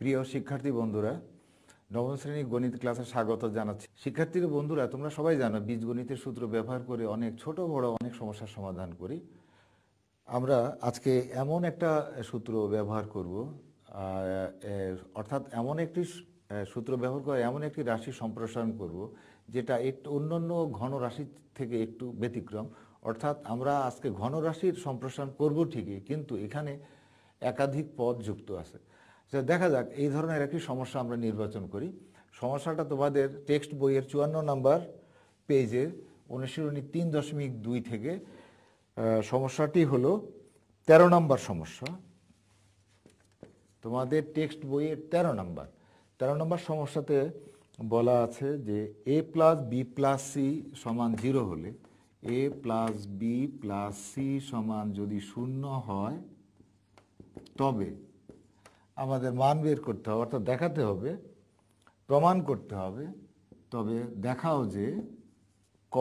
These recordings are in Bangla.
প্রিয় শিক্ষার্থী বন্ধুরা নবম শ্রেণী গণিত ক্লাসে স্বাগত জানাচ্ছি শিক্ষার্থীর বন্ধুরা তোমরা সবাই জানো বীজগণিতের সূত্র ব্যবহার করে অনেক ছোট বড় অনেক সমস্যার সমাধান করি আমরা আজকে এমন একটা সূত্র ব্যবহার করব অর্থাৎ এমন একটি সূত্র ব্যবহার করে এমন একটি রাশি সম্প্রসারণ করব যেটা একটু অন্যান্য ঘন রাশি থেকে একটু ব্যতিক্রম অর্থাৎ আমরা আজকে ঘন রাশির সম্প্রসারণ করব ঠিকই কিন্তু এখানে একাধিক পদ যুক্ত আছে তো দেখা যাক এই ধরনের একটি সমস্যা আমরা নির্বাচন করি সমস্যাটা তোমাদের টেক্সট বইয়ের চুয়ান্ন নম্বর পেজে অনুশীলনী তিন দশমিক দুই থেকে সমস্যাটি হল ১৩ নম্বর সমস্যা তোমাদের টেক্সট বইয়ের ১৩ নম্বর ১৩ নম্বর সমস্যাতে বলা আছে যে a plus B plus C সমান জিরো হলে a plus B plus C সমান যদি শূন্য হয় তবে আমাদের মান বের করতে হবে অর্থাৎ দেখাতে হবে প্রমাণ করতে হবে তবে দেখাও যে ক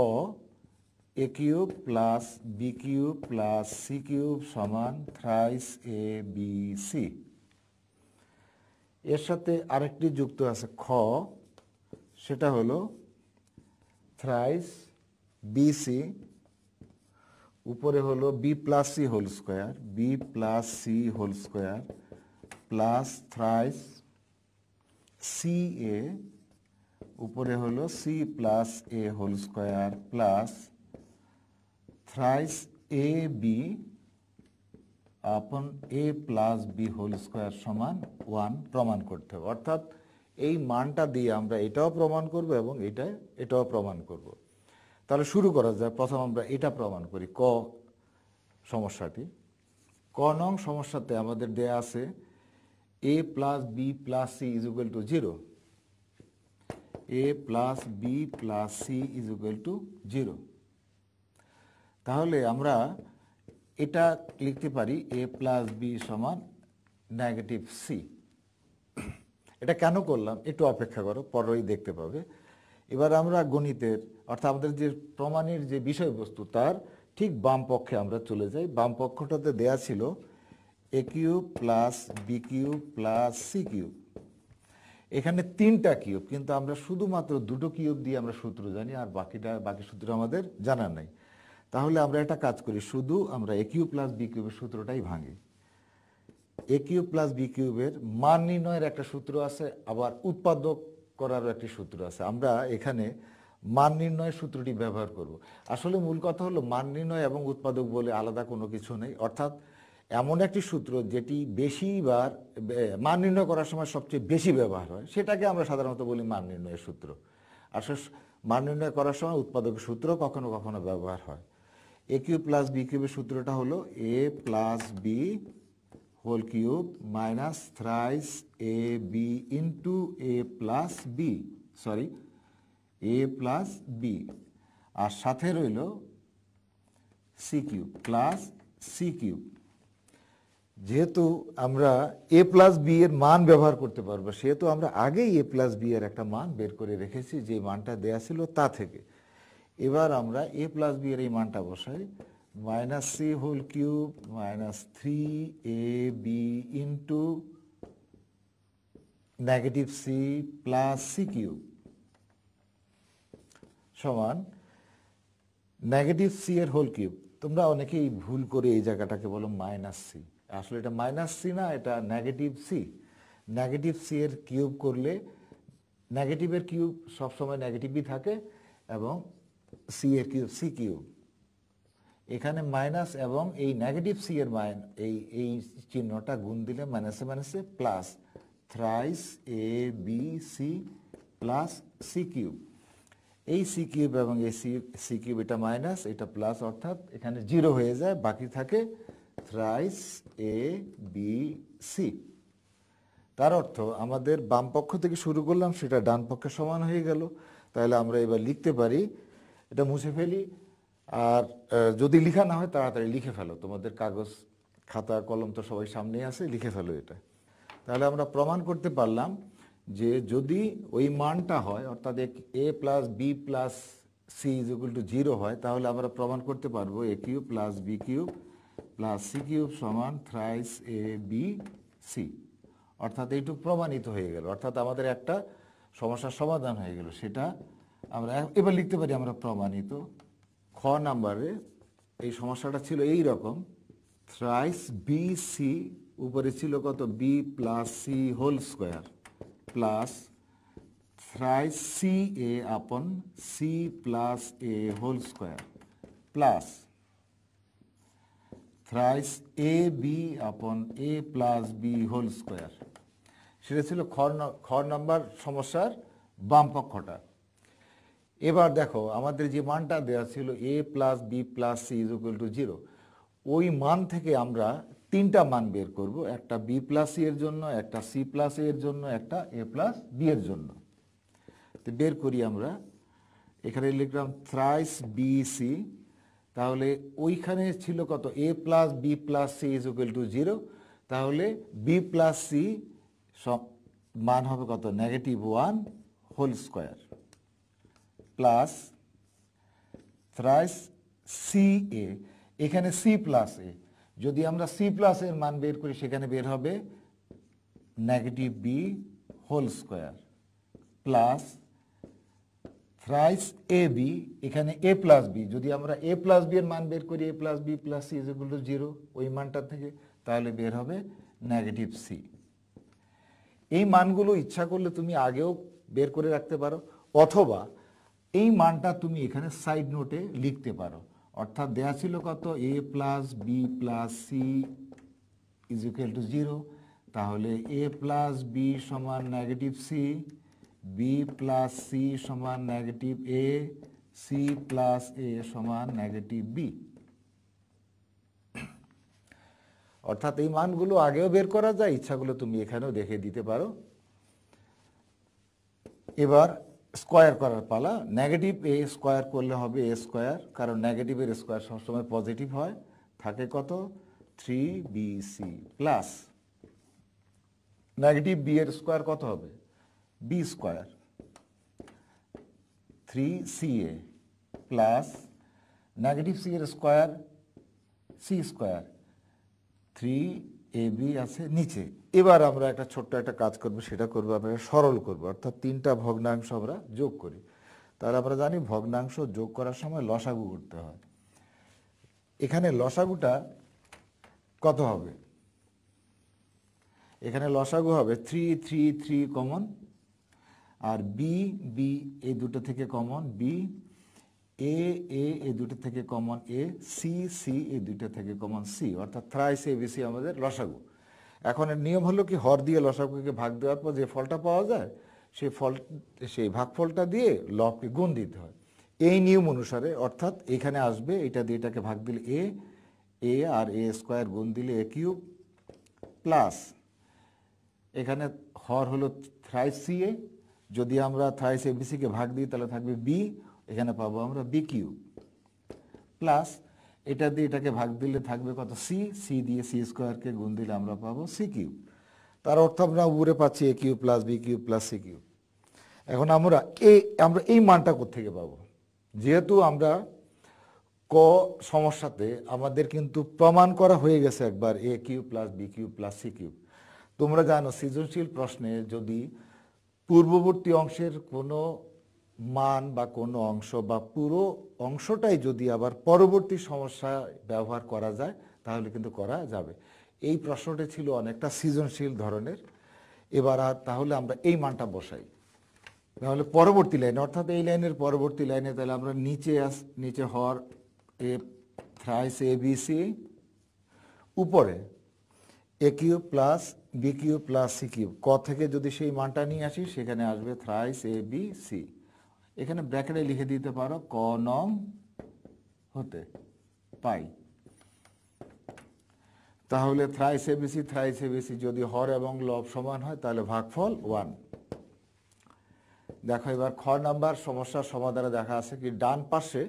a cube plus B cube plus C cube সমান থ্রাইস এ বি সি এর সাথে আরেকটি যুক্ত আছে খ সেটা হলো থ্রাইস বি সি উপরে হলো b plus C whole square b plus C whole square plus thrice C a উপরে হলো c plus A whole square plus thrice A B আপন এ প্লাস বি হোল স্কোয়ার সমান ওয়ান প্রমাণ করতে হবে অর্থাৎ এই মানটা দিয়ে আমরা এটাও প্রমাণ করব এবং এটা এটাও প্রমাণ করব তাহলে শুরু করা যায় প্রথম আমরা এটা প্রমাণ করি ক সমস্যাটি ক নং সমস্যাতে আমাদের দেয়া আছে a plus b plus c is equal to 0 a plus b plus c is equal to 0 তাহলে আমরা এটা লিখতে পারি a plus b সমান নেগেটিভ c এটা কেন করলাম একটু অপেক্ষা করো পরেই দেখতে পাবে এবার আমরা গণিতের অর্থাৎ আমাদের যে প্রমাণের যে বিষয়বস্তু তার ঠিক বাম পক্ষে আমরা চলে যাই বাম পক্ষটাতে দেয়া ছিল a cube plus B cube plus C cube এখানে তিনটা কিউব কিন্তু আমরা শুধুমাত্র দুটো কিউব দিয়ে আমরা সূত্র জানি আর বাকিটা বাকি সূত্র আমাদের জানা নাই তাহলে আমরা একটা কাজ করি শুধু আমরা এ কিউব প্লাস বি কিউবের সূত্রটাই ভাঙি এ কিউব প্লাস বি কিউবের মান নির্ণয়ের একটা সূত্র আছে আবার উৎপাদক করারও একটি সূত্র আছে আমরা এখানে মান নির্ণয়ের সূত্রটি ব্যবহার করব আসলে মূল কথা হলো মান নির্ণয় এবং উৎপাদক বলে আলাদা কোনো কিছু নেই অর্থাৎ এমন একটি সূত্র যেটি বেশিবার মান নির্ণয় করার সময় সবচেয়ে বেশি ব্যবহার হয় সেটাকে আমরা সাধারণত বলি মান নির্ণয়ের সূত্র আসলে মান নির্ণয় করার সময় উৎপাদকের সূত্র কখনো কখনো ব্যবহার হয় এ কিউব প্লাস বি কিউবের সূত্রটা হলো a plus B whole cube minus thrice A b into a plus b sorry a plus b আর সাথে রইল c cube plus C cube যেহেতু আমরা এ প্লাস বি এর মান ব্যবহার করতে পারবো সেহেতু আমরা আগেই এ প্লাস বি এর একটা মান বের করে রেখেছি যে মানটা দেয়া ছিল তা থেকে এবার আমরা এ প্লাস বি এর এই মানটা বসাই minus c whole cube minus three এ b into negative c plus C cube সমান নেগেটিভ সি এর হোল কিউব তোমরা অনেকেই ভুল করে এই জায়গাটাকে বলো মাইনাস সি আসলে এটা মাইনাস সি না এটা নেগেটিভ সি নেগেটিভ সি এর কিউব করলে নেগেটিভের কিউব সবসময় নেগেটিভই থাকে এবং সি এর কিউব সি কিউব এখানে মাইনাস এবং এই নেগেটিভ সি এর মাইন এই এই চিহ্নটা গুণ দিলে মাইনাসে মাইনাসে plus thrice A B C plus C cube এই সি কিউব এবং এই সি সি কিউব এটা মাইনাস এটা প্লাস অর্থাৎ এখানে জিরো হয়ে যায় বাকি থাকে থ্রাইস এ বি সি তার অর্থ আমাদের বাম পক্ষ থেকে শুরু করলাম সেটা ডান পক্ষে সমান হয়ে গেল তাহলে আমরা এবার লিখতে পারি এটা মুছে ফেলি আর যদি লিখা না হয় তাড়াতাড়ি লিখে ফেলো তোমাদের কাগজ খাতা কলম তো সবাই সামনেই আছে লিখে ফেলো এটা তাহলে আমরা প্রমাণ করতে পারলাম যে যদি ওই মানটা হয় অর্থাৎ a plus B plus C is to zero হয় তাহলে আমরা প্রমাণ করতে পারবো a cube plus B cube plus C cube সমান থ্রাইস এ বি সি অর্থাৎ এইটুকু প্রমাণিত হয়ে গেল অর্থাৎ আমাদের একটা সমস্যার সমাধান হয়ে গেল সেটা আমরা এবার লিখতে পারি আমরা প্রমাণিত খ নাম্বারে এই সমস্যাটা ছিল এই রকম থ্রাইস বি সি উপরে ছিল কত b plus C whole square plus thrice C এ আপন C plus A whole square plus thrice A B আপন এ প্লাস বি হোল স্কোয়ার সেটা ছিল খ নম্বর সমস্যার বাম পক্ষটা এবার দেখো আমাদের যে মানটা দেওয়া ছিল A plus B plus C is equal to zero ওই মান থেকে আমরা তিনটা মান বের করব একটা বি প্লাস সি এর জন্য একটা সি প্লাস এ এর জন্য একটা এ প্লাস বি এর জন্য তো বের করি আমরা এখানে লিখলাম থ্রাইস বি সি তাহলে ওইখানে ছিল কত A plus B plus C is equal to zero তাহলে বি প্লাস সি মান হবে কত negative one whole square plus thrice C A এখানে সি প্লাস এ যদি আমরা সি প্লাস এর মান বের করি সেখানে বের হবে negative B whole square plus thrice A B এখানে এ প্লাস বি যদি আমরা এ প্লাস বি এর মান বের করি A plus B plus C যেগুলো জিরো ওই মানটা থেকে তাহলে বের হবে নেগেটিভ সি এই মানগুলো ইচ্ছা করলে তুমি আগেও বের করে রাখতে পারো অথবা এই মানটা তুমি এখানে সাইড নোটে লিখতে পারো অর্থাৎ দেয়া ছিল কত A plus B plus C is equal to zero তাহলে এ প্লাস বি সমান negative C B plus C সমান negative A C plus A সমান নেগেটিভ বি অর্থাৎ এই মানগুলো আগেও বের করা যায় ইচ্ছাগুলো তুমি এখানেও দেখে দিতে পারো এবার স্কোয়ার করার পালা নেগেটিভ এ স্কোয়ার করলে হবে এ স্কোয়ার কারণ নেগেটিভের স্কোয়ার সবসময় পজিটিভ হয় থাকে কত three B C plus negative B এর স্কোয়ার কত হবে B square three C A plus negative C এর স্কোয়ার সি স্কোয়ার থ্রি এ বি আছে নিচে এবার আমরা একটা ছোট্ট একটা কাজ করব সেটা করবো আমরা সরল করব অর্থাৎ তিনটা ভগ্নাংশ আমরা যোগ করি তাহলে আমরা জানি ভগ্নাংশ যোগ করার সময় লসাগু করতে হয় এখানে লসাগুটা কত হবে এখানে লসাগু হবে থ্রি থ্রি থ্রি কমন আর বি বি এ দুটো থেকে common B A A A দুটো থেকে common A C C A দুটো থেকে কমন সি অর্থাৎ থ্রাইস সি আমাদের লসাগু এখন এর নিয়ম হলো কি হর দিয়ে লসাগুকে ভাগ দেওয়ার পর যে ফলটা পাওয়া যায় সেই ফল সেই ভাগ ফলটা দিয়ে লকে গুণ দিতে হয় এই নিয়ম অনুসারে অর্থাৎ এখানে আসবে এটা দিয়ে এটাকে ভাগ দিলে এ এ আর এ স্কোয়ার গুণ দিলে এ কিউব প্লাস এখানে হর হলো থ্রাইস সি এ যদি আমরা থাইস এবিসিকে ভাগ দিই তাহলে থাকবে বি এখানে পাবো আমরা বি কিউ প্লাস এটা দিয়ে এটাকে ভাগ দিলে থাকবে কত সি সি দিয়ে সি স্কোয়ারকে গুণ দিলে আমরা পাবো সি কিউ তার অর্থ আমরা উপরে পাচ্ছি A cube plus B cube plus C cube এখন আমরা এই আমরা এই মানটা কোথেকে পাবো যেহেতু আমরা ক সমস্যাতে আমাদের কিন্তু প্রমাণ করা হয়ে গেছে একবার A cube plus B cube plus C cube তোমরা জানো সৃজনশীল প্রশ্নে যদি পূর্ববর্তী অংশের কোনো মান বা কোনো অংশ বা পুরো অংশটাই যদি আবার পরবর্তী সমস্যায় ব্যবহার করা যায় তাহলে কিন্তু করা যাবে এই প্রশ্নটি ছিল অনেকটা সৃজনশীল ধরনের এবার আর তাহলে আমরা এই মানটা বসাই তাহলে পরবর্তী লাইন অর্থাৎ এই লাইনের পরবর্তী লাইনে তাহলে আমরা নিচে আস নিচে হওয়ার A thrice A B C উপরে A cube plus B cube plus C cube ক থেকে যদি সেই মানটা নিয়ে আসি সেখানে আসবে থ্রাইস এ বি সি এখানে ব্র্যাকেটে লিখে দিতে পারো ক নং হতে পাই তাহলে থ্রাইস এবিসি থ্রাইস সি যদি হর এবং লব সমান হয় তাহলে ভাগফল ওয়ান দেখো এবার খ নাম্বার সমস্যার সমাধানে দেখা আছে কি ডান পাশে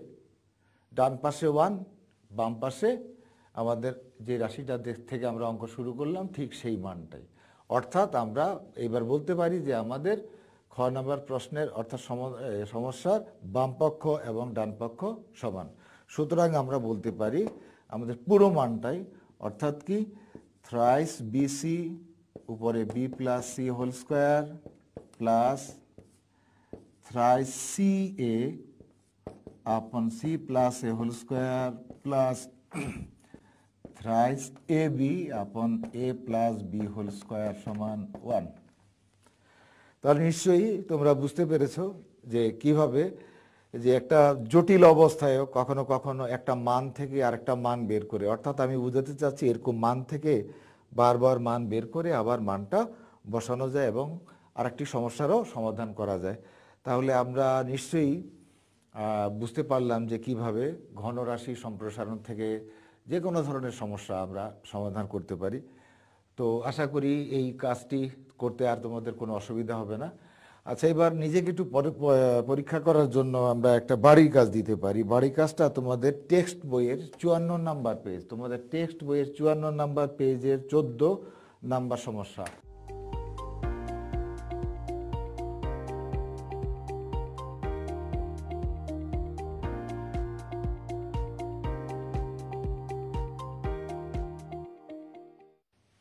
ডান পাশে ওয়ান বাম পাশে আমাদের যে রাশিটা থেকে আমরা অঙ্ক শুরু করলাম ঠিক সেই মানটাই অর্থাৎ আমরা এবার বলতে পারি যে আমাদের খ নম্বর প্রশ্নের অর্থাৎ সমস্যার বামপক্ষ এবং ডানপক্ষ সমান সুতরাং আমরা বলতে পারি আমাদের পুরো মানটাই অর্থাৎ কি থ্রাইস বিসি উপরে B plus C whole square plus thrice C এ আপন C plus A whole square plus A B আপন এ প্লাস বি হোল square সমান ওয়ান তাহলে নিশ্চয়ই তোমরা বুঝতে পেরেছো যে কিভাবে যে একটা জটিল অবস্থায় কখনো কখনো একটা মান থেকে আরেকটা মান বের করে অর্থাৎ আমি বুঝাতে চাচ্ছি এরকম মান থেকে বারবার মান বের করে আবার মানটা বসানো যায় এবং আরেকটি সমস্যারও সমাধান করা যায় তাহলে আমরা নিশ্চয়ই বুঝতে পারলাম যে কিভাবে ঘনরাশি সম্প্রসারণ থেকে যে কোনো ধরনের সমস্যা আমরা সমাধান করতে পারি তো আশা করি এই কাজটি করতে আর তোমাদের কোনো অসুবিধা হবে না আচ্ছা এবার নিজেকে একটু পরীক্ষা করার জন্য আমরা একটা বাড়ির কাজ দিতে পারি বাড়ির কাজটা তোমাদের টেক্সট বইয়ের চুয়ান্ন নাম্বার পেজ তোমাদের টেক্সট বইয়ের চুয়ান্ন নাম্বার পেজের চোদ্দ নাম্বার সমস্যা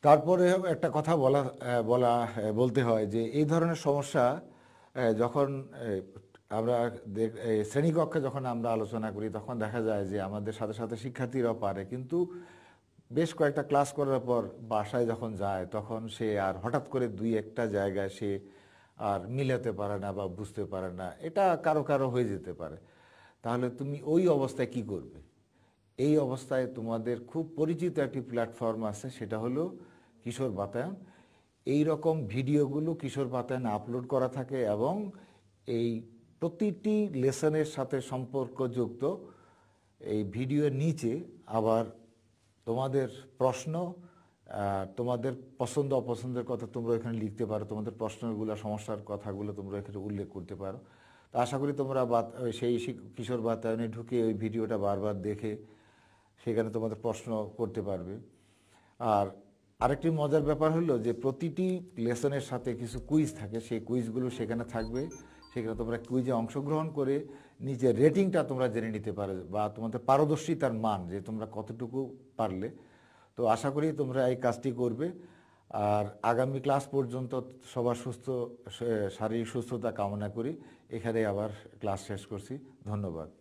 তারপরে একটা কথা বলা বলা বলতে হয় যে এই ধরনের সমস্যা যখন আমরা শ্রেণীকক্ষে যখন আমরা আলোচনা করি তখন দেখা যায় যে আমাদের সাথে সাথে শিক্ষার্থীরাও পারে কিন্তু বেশ কয়েকটা ক্লাস করার পর বাসায় যখন যায় তখন সে আর হঠাৎ করে দুই একটা জায়গায় সে আর মিলাতে পারে না বা বুঝতে পারে না এটা কারো কারো হয়ে যেতে পারে তাহলে তুমি ওই অবস্থায় কি করবে এই অবস্থায় তোমাদের খুব পরিচিত একটি প্ল্যাটফর্ম আছে সেটা হলো কিশোর বাতায়ন এই রকম ভিডিওগুলো কিশোর বাতায়নে আপলোড করা থাকে এবং এই প্রতিটি লেসনের সাথে সম্পর্কযুক্ত এই ভিডিওর নিচে আবার তোমাদের প্রশ্ন তোমাদের পছন্দ অপছন্দের কথা তোমরা এখানে লিখতে পারো তোমাদের প্রশ্নগুলো সমস্যার কথাগুলো তোমরা এখানে উল্লেখ করতে পারো তো আশা করি তোমরা সেই কিশোর বাতায়নে ঢুকে ওই ভিডিওটা বারবার দেখে সেখানে তোমাদের প্রশ্ন করতে পারবে আর আরেকটি মজার ব্যাপার হলো যে প্রতিটি লেসনের সাথে কিছু কুইজ থাকে সেই কুইজগুলো সেখানে থাকবে সেখানে তোমরা কুইজে অংশগ্রহণ করে নিজের রেটিংটা তোমরা জেনে নিতে পারো বা তোমাদের পারদর্শিতার মান যে তোমরা কতটুকু পারলে তো আশা করি তোমরা এই কাজটি করবে আর আগামী ক্লাস পর্যন্ত সবার সুস্থ শারীরিক সুস্থতা কামনা করি এখানে আবার ক্লাস শেষ করছি ধন্যবাদ